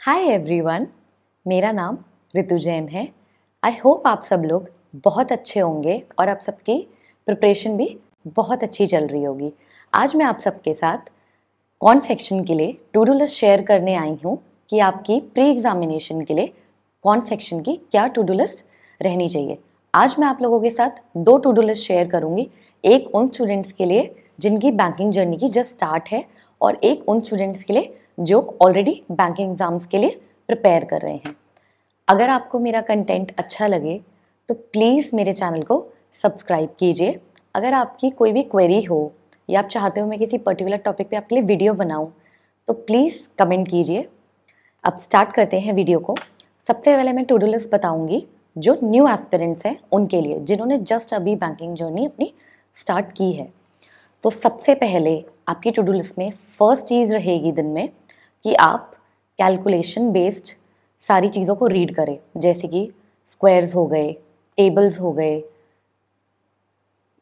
hi everyone मेरा नाम ऋतु जैन है आई होप आप सब लोग बहुत अच्छे होंगे और आप सबकी प्रिपरेशन भी बहुत अच्छी चल रही होगी आज मैं आप सबके साथ कौन सेक्शन के लिए टू डू लिस्ट शेयर करने आई हूँ कि आपकी प्री एग्जामिनेशन के लिए कौन सेक्शन की क्या टू डू लिस्ट रहनी चाहिए आज मैं आप लोगों के साथ दो टू डू लिस्ट शेयर करूँगी एक उन स्टूडेंट्स के लिए जिनकी बैंकिंग जर्नी की जस्ट स्टार्ट है और एक उन स्टूडेंट्स के लिए जो ऑलरेडी बैंकिंग एग्ज़ाम्स के लिए प्रिपेयर कर रहे हैं अगर आपको मेरा कंटेंट अच्छा लगे तो प्लीज़ मेरे चैनल को सब्सक्राइब कीजिए अगर आपकी कोई भी क्वेरी हो या आप चाहते हो मैं किसी पर्टिकुलर टॉपिक पे आपके लिए वीडियो बनाऊं तो प्लीज़ कमेंट कीजिए अब स्टार्ट करते हैं वीडियो को सबसे पहले मैं टू डू लिस्ट बताऊँगी जो न्यू एस्पिरेंट्स हैं उनके लिए जिन्होंने जस्ट अभी बैंकिंग जर्नी अपनी स्टार्ट की है तो सबसे पहले आपकी टू डू लिस्ट में फ़र्स्ट चीज़ रहेगी दिन में कि आप कैलकुलेशन बेस्ड सारी चीज़ों को रीड करें जैसे कि स्क्वायर्स हो गए टेबल्स हो गए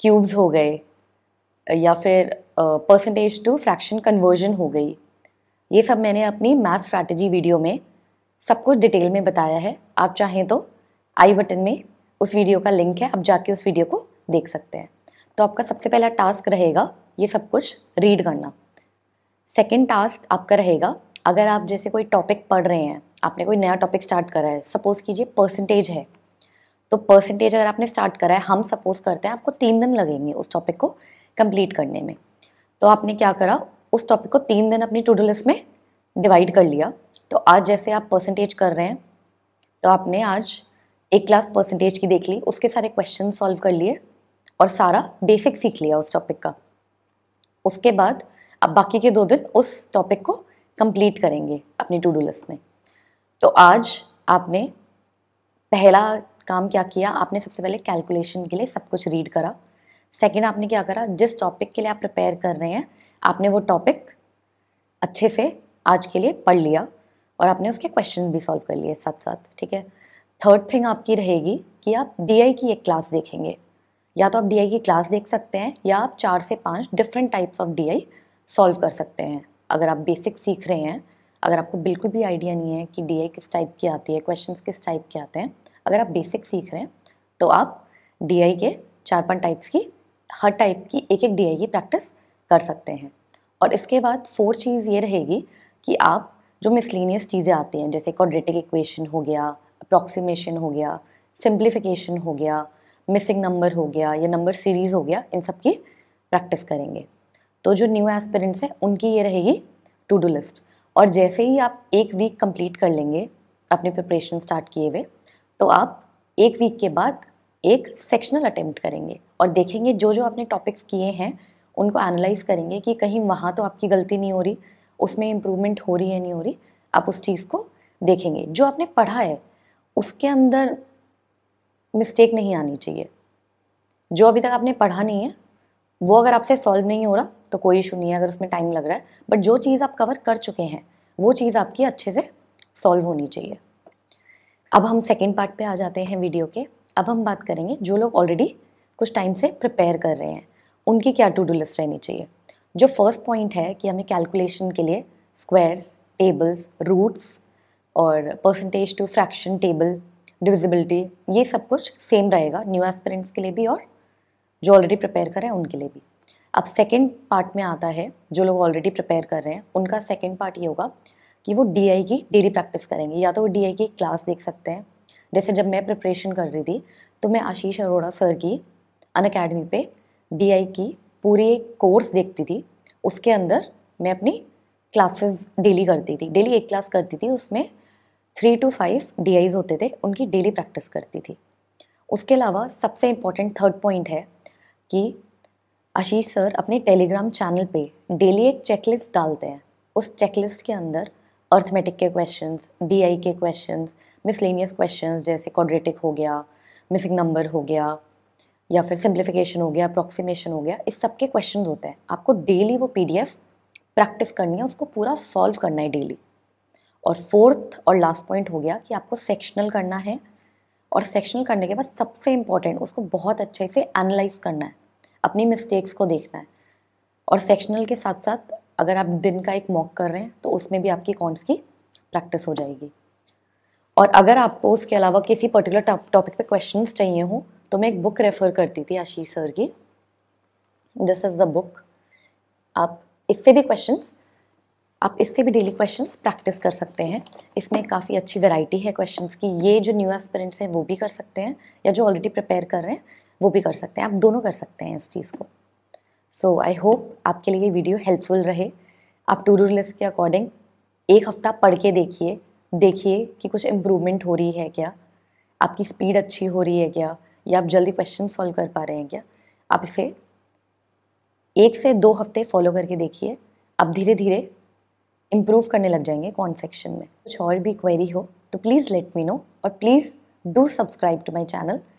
क्यूब्स हो गए या फिर परसेंटेज टू फ्रैक्शन कन्वर्जन हो गई ये सब मैंने अपनी मैथ स्ट्रैटेजी वीडियो में सब कुछ डिटेल में बताया है आप चाहें तो आई बटन में उस वीडियो का लिंक है आप जाके उस वीडियो को देख सकते हैं तो आपका सबसे पहला टास्क रहेगा ये सब कुछ रीड करना सेकेंड टास्क आपका रहेगा अगर आप जैसे कोई टॉपिक पढ़ रहे हैं आपने कोई नया टॉपिक स्टार्ट करा है सपोज़ कीजिए परसेंटेज है तो परसेंटेज अगर आपने स्टार्ट करा है हम सपोज़ करते हैं आपको तीन दिन लगेंगे उस टॉपिक को कंप्लीट करने में तो आपने क्या करा उस टॉपिक को तीन दिन अपनी टू लिस्ट में डिवाइड कर लिया तो आज जैसे आप परसेंटेज कर रहे हैं तो आपने आज एक क्लास परसेंटेज की देख ली उसके सारे क्वेश्चन सॉल्व कर लिए और सारा बेसिक सीख लिया उस टॉपिक का उसके बाद अब बाकी के दो दिन उस टॉपिक को कंप्लीट करेंगे अपनी टू डू लिस्ट में तो आज आपने पहला काम क्या किया आपने सबसे पहले कैलकुलेशन के लिए सब कुछ रीड करा सेकेंड आपने क्या करा जिस टॉपिक के लिए आप प्रिपेयर कर रहे हैं आपने वो टॉपिक अच्छे से आज के लिए पढ़ लिया और आपने उसके क्वेश्चन भी सॉल्व कर लिए साथ साथ ठीक है थर्ड थिंग आपकी रहेगी कि आप डी की एक क्लास देखेंगे या तो आप डी की क्लास देख सकते हैं या आप चार से पाँच different types of D solve कर सकते हैं अगर आप बेसिक सीख रहे हैं अगर आपको बिल्कुल भी आइडिया नहीं है कि डी किस टाइप की आती है क्वेश्चन किस टाइप के आते हैं अगर आप बेसिक सीख रहे हैं तो आप डी के चार पाँच टाइप्स की हर टाइप की एक एक डी की प्रैक्टिस कर सकते हैं और इसके बाद फोर चीज़ ये रहेगी कि आप जो मिसलिनियस चीज़ें आती हैं जैसे क्वाड्रेटिक इक्वेशन हो गया अप्रॉक्सीमेशन हो गया सिंप्लीफिकेशन हो गया मिसिंग नंबर हो गया या नंबर सीरीज़ हो गया इन सब की प्रैक्टिस करेंगे तो जो न्यू एस्पिरेंट्स हैं उनकी ये रहेगी टू डू लिस्ट और जैसे ही आप एक वीक कंप्लीट कर लेंगे अपने प्रिपरेशन स्टार्ट किए हुए तो आप एक वीक के बाद एक सेक्शनल अटेम्प्ट करेंगे और देखेंगे जो जो आपने टॉपिक्स किए हैं उनको एनालाइज करेंगे कि कहीं वहाँ तो आपकी गलती नहीं हो रही उसमें इम्प्रूवमेंट हो रही है नहीं हो रही आप उस चीज़ को देखेंगे जो आपने पढ़ा है उसके अंदर मिस्टेक नहीं आनी चाहिए जो अभी तक आपने पढ़ा नहीं है वो अगर आपसे सॉल्व नहीं हो रहा तो कोई इशू नहीं है अगर उसमें टाइम लग रहा है बट जो चीज़ आप कवर कर चुके हैं वो चीज़ आपकी अच्छे से सॉल्व होनी चाहिए अब हम सेकेंड पार्ट पे आ जाते हैं वीडियो के अब हम बात करेंगे जो लोग ऑलरेडी कुछ टाइम से प्रिपेयर कर रहे हैं उनकी क्या टू डू लिस्ट रहनी चाहिए जो फर्स्ट पॉइंट है कि हमें कैलकुलेशन के लिए स्क्वायर्स टेबल्स रूट्स और percentage to fraction table divisibility ये सब कुछ सेम रहेगा न्यू एस्पिरेंट्स के लिए भी और जो ऑलरेडी प्रिपेयर करें उनके लिए भी अब सेकेंड पार्ट में आता है जो लोग ऑलरेडी प्रिपेयर कर रहे हैं उनका सेकेंड पार्ट ये होगा कि वो डी की डेली प्रैक्टिस करेंगे या तो वो डी की क्लास देख सकते हैं जैसे जब मैं प्रिपरेशन कर रही थी तो मैं आशीष अरोड़ा सर की अन अकेडमी पर डी की पूरी एक कोर्स देखती थी उसके अंदर मैं अपनी क्लासेस डेली करती थी डेली एक क्लास करती थी उसमें थ्री टू फाइव डी होते थे उनकी डेली प्रैक्टिस करती थी उसके अलावा सबसे इम्पॉर्टेंट थर्ड पॉइंट है कि आशीष सर अपने टेलीग्राम चैनल पे डेली एक चेकलिस्ट डालते हैं उस चेकलिस्ट के अंदर अर्थमेटिक के क्वेश्चंस डीआई के क्वेश्चंस मिसलेनियस क्वेश्चंस जैसे क्वाड्रेटिक हो गया मिसिंग नंबर हो गया या फिर सिंप्लीफिकेशन हो गया अप्रॉक्सीमेशन हो गया इस सब के क्वेश्चन होते हैं आपको डेली वो पी प्रैक्टिस करनी है उसको पूरा सॉल्व करना है डेली और फोर्थ और लास्ट पॉइंट हो गया कि आपको सेक्शनल करना है और सेक्शनल करने के बाद सबसे इम्पॉर्टेंट उसको बहुत अच्छे से एनालाइज करना है अपनी मिस्टेक्स को देखना है और सेक्शनल के साथ साथ अगर आप दिन का एक मॉक कर रहे हैं तो उसमें भी आपकी कॉन्ट्स की प्रैक्टिस हो जाएगी और अगर आपको उसके अलावा किसी पर्टिकुलर टॉपिक पे क्वेश्चन चाहिए हों तो मैं एक बुक रेफ़र करती थी आशीष सर की दिस इज़ द बुक आप इससे भी क्वेश्चन आप इससे भी डेली क्वेश्चन प्रैक्टिस कर सकते हैं इसमें काफ़ी अच्छी वेराइटी है क्वेश्चन की ये जो न्यू एस्परेंट्स हैं वो भी कर सकते हैं या जो ऑलरेडी प्रिपेयर कर रहे हैं वो भी कर सकते हैं आप दोनों कर सकते हैं इस चीज़ को सो आई होप आपके लिए वीडियो हेल्पफुल रहे आप टू डू लिस्ट के अकॉर्डिंग एक हफ़्ता पढ़ के देखिए देखिए कि कुछ इम्प्रूवमेंट हो रही है क्या आपकी स्पीड अच्छी हो रही है क्या या आप जल्दी क्वेश्चन सॉल्व कर पा रहे हैं क्या आप इसे एक से दो हफ्ते फॉलो करके देखिए आप धीरे धीरे इम्प्रूव करने लग जाएंगे कौन सेक्शन में कुछ और भी क्वेरी हो तो प्लीज़ लेट मी नो और please do subscribe to my channel